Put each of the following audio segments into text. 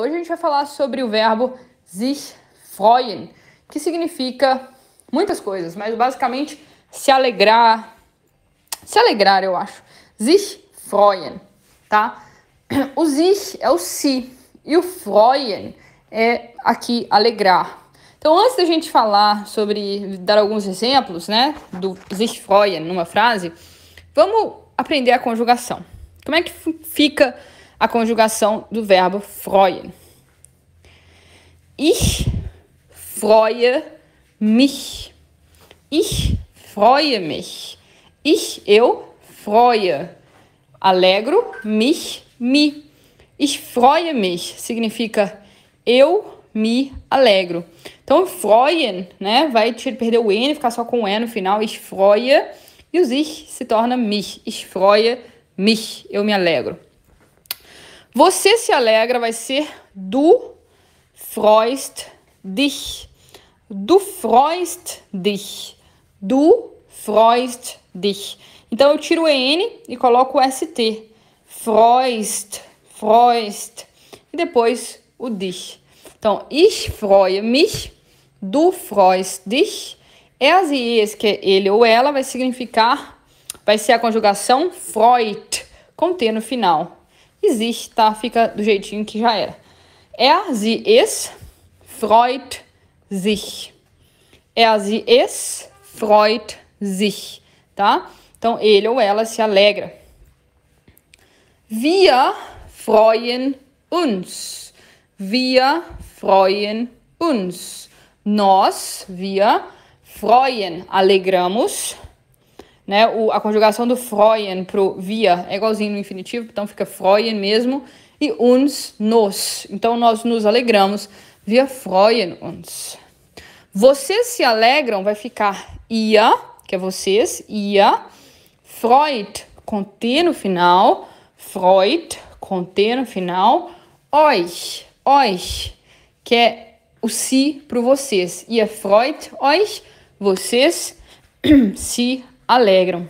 Hoje a gente vai falar sobre o verbo sich freuen, que significa muitas coisas, mas basicamente se alegrar. Se alegrar, eu acho. Sich freuen, tá? O sich é o si e o freuen é aqui alegrar. Então, antes da gente falar sobre dar alguns exemplos, né, do sich freuen numa frase, vamos aprender a conjugação. Como é que fica a conjugação do verbo freuen. Ich freue mich. Ich freue mich. Ich, eu, freue. Alegro, mich, me. Ich freue mich significa eu me alegro. Então, freuen, né, vai perder o N, ficar só com o E no final. Ich freue. E o sich se torna mich. Ich freue mich. Eu me alegro. Você se alegra vai ser du freust dich. Du freust dich. Du freust dich. Então eu tiro o n e coloco o ST. Freust, freust. E depois o dich. Então, ich freue mich, du freust dich. As e es, que é ele ou ela, vai significar, vai ser a conjugação freut, com T no final existe, tá? Fica do jeitinho que já era. Er, sie, es freut sich. Er, sie, es freut sich, tá? Então, ele ou ela se alegra. Wir freuen uns. Wir freuen uns. Nós, wir, freuen, alegramos, né? O, a conjugação do freuen pro via é igualzinho no infinitivo, então fica freuen mesmo. E uns, nos. Então nós nos alegramos. via freuen uns. Vocês se alegram, vai ficar ia, que é vocês, ia. Freud, com T no final. Freud, com T no final. Euch, euch, que é o si para vocês. é freut euch, vocês se alegram.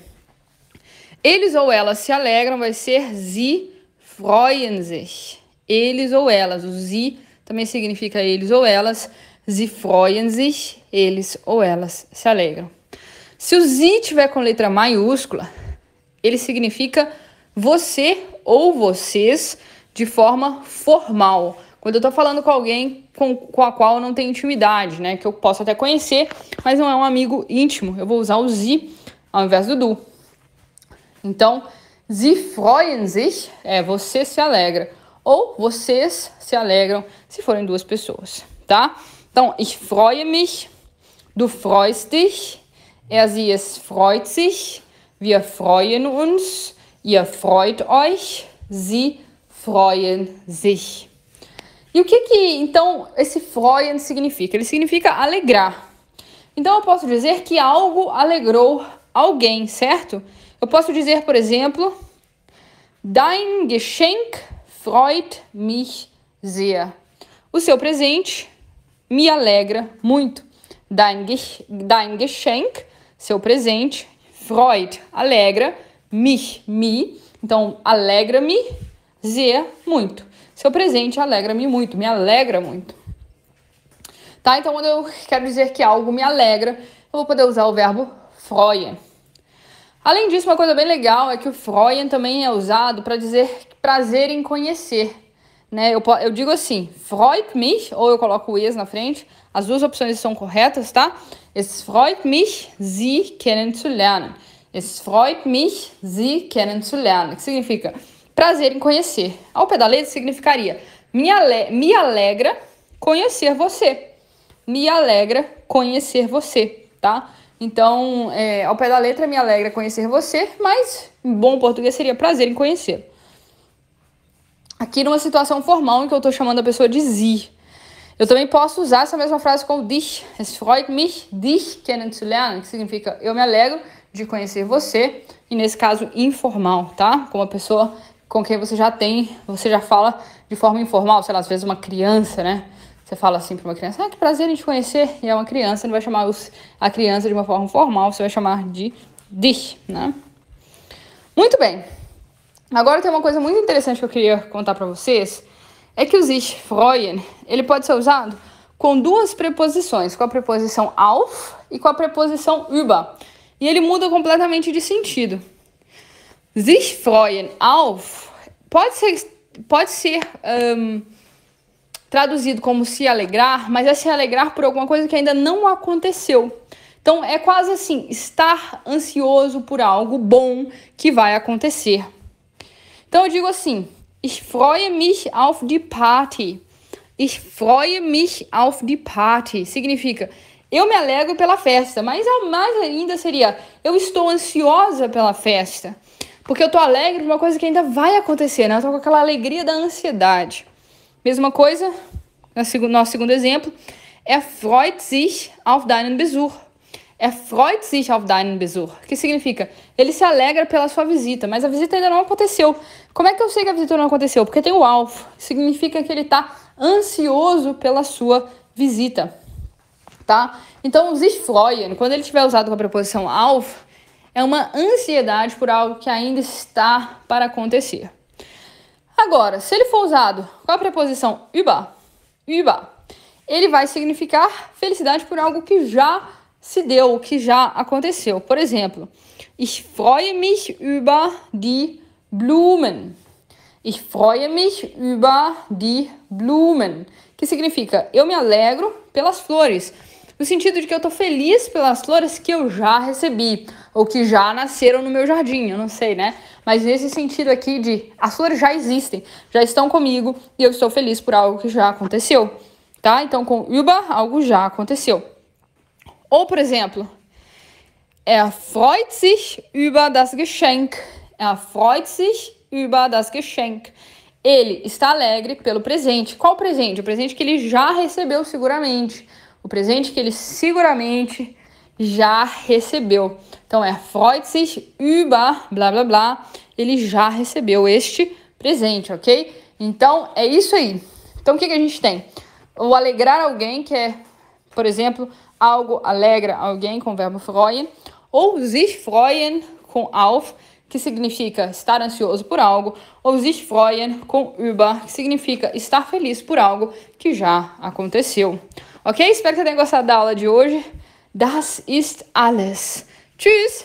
Eles ou elas se alegram vai ser sie freuen sich. Eles ou elas. O sie também significa eles ou elas. Sie freuen sich, eles ou elas se alegram. Se o sie tiver com letra maiúscula, ele significa você ou vocês de forma formal. Quando eu estou falando com alguém com, com a qual eu não tenho intimidade, né? Que eu posso até conhecer, mas não é um amigo íntimo. Eu vou usar o sie ao invés do du. Então, sie freuen sich é você se alegra. Ou vocês se alegram se forem duas pessoas, tá? Então, ich freue mich, du freust dich, er sie es freut sich, wir freuen uns, ihr freut euch, sie freuen sich. E o que que então esse freuen significa? Ele significa alegrar. Então eu posso dizer que algo alegrou alguém, certo? Eu posso dizer, por exemplo, Dein Geschenk freut mich sehr. O seu presente me alegra muito. Dein, dein Geschenk, seu presente, freut, alegra, mich, me. Então, alegra-me, sehr, muito. Seu presente alegra-me muito, me alegra muito. Tá? Então, quando eu quero dizer que algo me alegra, eu vou poder usar o verbo freuen. Além disso, uma coisa bem legal é que o Freuen também é usado para dizer prazer em conhecer. Né? Eu, eu digo assim, freut mich, ou eu coloco o es na frente, as duas opções são corretas, tá? Es freut mich, Sie kennenzulernen. Es freut mich, Sie kennenzulernen. Que significa prazer em conhecer. Ao pedaleiro significaria me, ale me alegra conhecer você. Me alegra conhecer você, tá? Então, é, ao pé da letra, me alegra conhecer você, mas em bom português seria prazer em conhecê-lo. Aqui numa situação formal em que eu estou chamando a pessoa de Sie. Eu também posso usar essa mesma frase com dich. Es freut mich, dich kennenzulernen, que significa eu me alegro de conhecer você, e nesse caso informal, tá? Com uma pessoa com quem você já tem, você já fala de forma informal, sei lá, às vezes uma criança, né? Você fala assim para uma criança, ah, que prazer em te conhecer, e é uma criança, não vai chamar os, a criança de uma forma formal, você vai chamar de dich, né? Muito bem. Agora tem uma coisa muito interessante que eu queria contar para vocês, é que o sich freuen, ele pode ser usado com duas preposições, com a preposição auf e com a preposição über. E ele muda completamente de sentido. Sich freuen auf pode ser, pode ser um, traduzido como se alegrar, mas é se alegrar por alguma coisa que ainda não aconteceu. Então é quase assim, estar ansioso por algo bom que vai acontecer. Então eu digo assim: Ich freue mich auf die Party. Ich freue mich auf die Party. Significa eu me alegro pela festa, mas a mais ainda seria eu estou ansiosa pela festa. Porque eu tô alegre de uma coisa que ainda vai acontecer, né? Eu tô com aquela alegria da ansiedade. Mesma coisa, nosso segundo exemplo, é freut sich auf deinen Besuch. É freut sich auf deinen Besuch. Que significa? Ele se alegra pela sua visita, mas a visita ainda não aconteceu. Como é que eu sei que a visita não aconteceu? Porque tem o auf. Significa que ele está ansioso pela sua visita. Tá? Então, sich freuen, quando ele tiver usado com a preposição auf, é uma ansiedade por algo que ainda está para acontecer. Agora, se ele for usado com a preposição iba, iba, ele vai significar felicidade por algo que já se deu, que já aconteceu. Por exemplo, ich freue mich über die Blumen. Ich freue mich über die Blumen, que significa eu me alegro pelas flores, no sentido de que eu estou feliz pelas flores que eu já recebi ou que já nasceram no meu jardim, eu não sei, né? Mas nesse sentido aqui de as flores já existem, já estão comigo e eu estou feliz por algo que já aconteceu, tá? Então com über algo já aconteceu. Ou por exemplo, er é freut sich über das Geschenk. Er é freut sich über das Geschenk. Ele está alegre pelo presente. Qual presente? O presente que ele já recebeu seguramente. O presente que ele seguramente já recebeu. Então é freut sich über blá blá blá, ele já recebeu este presente, ok? Então é isso aí. Então o que, que a gente tem? O alegrar alguém, que é, por exemplo, algo alegra alguém com o verbo freuen, ou sich freuen com auf, que significa estar ansioso por algo, ou sich freuen com über, que significa estar feliz por algo que já aconteceu. Ok? Espero que você tenha gostado da aula de hoje. Das ist alles. Tschüss!